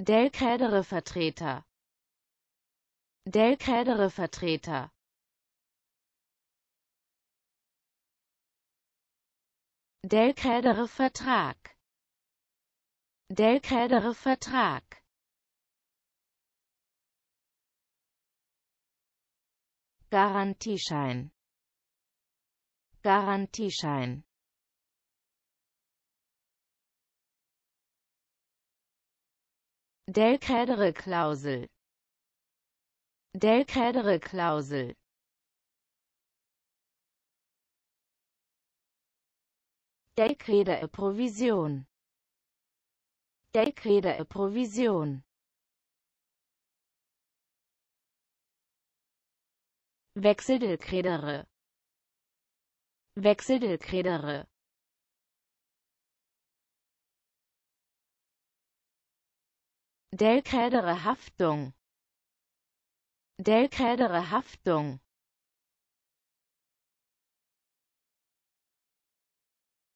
Del Credere Vertreter Del Credere Vertreter Del Credere Vertrag Del Credere Vertrag Garantieschein Garantieschein Del Credere Klausel Del Credere Klausel Del Credere Provision Del Credere Provision Wechsel del Credere Wechsel del Credere Delkrädere Haftung Delcrädere Haftung